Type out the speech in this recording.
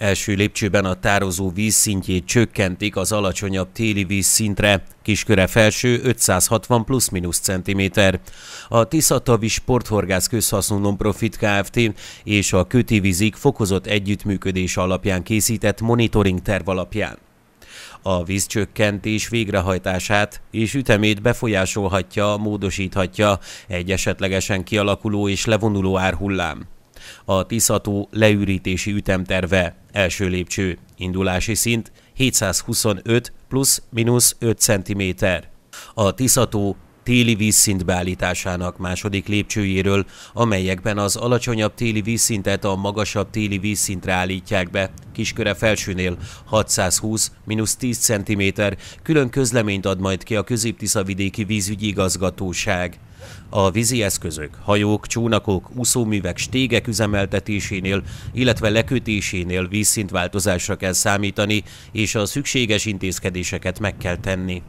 Első lépcsőben a tározó vízszintjét csökkentik az alacsonyabb téli vízszintre, kisköre felső 560 plusz mínusz centiméter. A Tiszatavi Sporthorgász Közhasznú Nonprofit Kft. és a Kötivizik fokozott együttműködés alapján készített monitoring terv alapján. A vízcsökkentés végrehajtását és ütemét befolyásolhatja, módosíthatja egy esetlegesen kialakuló és levonuló árhullám. A Tiszató leürítési ütemterve első lépcső, indulási szint 725 plusz minusz 5 cm. A Tiszató téli vízszint beállításának második lépcsőjéről, amelyekben az alacsonyabb téli vízszintet a magasabb téli vízszintre állítják be, kisköre felsőnél 620-10 cm, külön közleményt ad majd ki a Közép-Tisza vízügyi igazgatóság. A vízi eszközök, hajók, csónakok, úszóművek, stégek üzemeltetésénél, illetve lekötésénél vízszintváltozásra kell számítani, és a szükséges intézkedéseket meg kell tenni.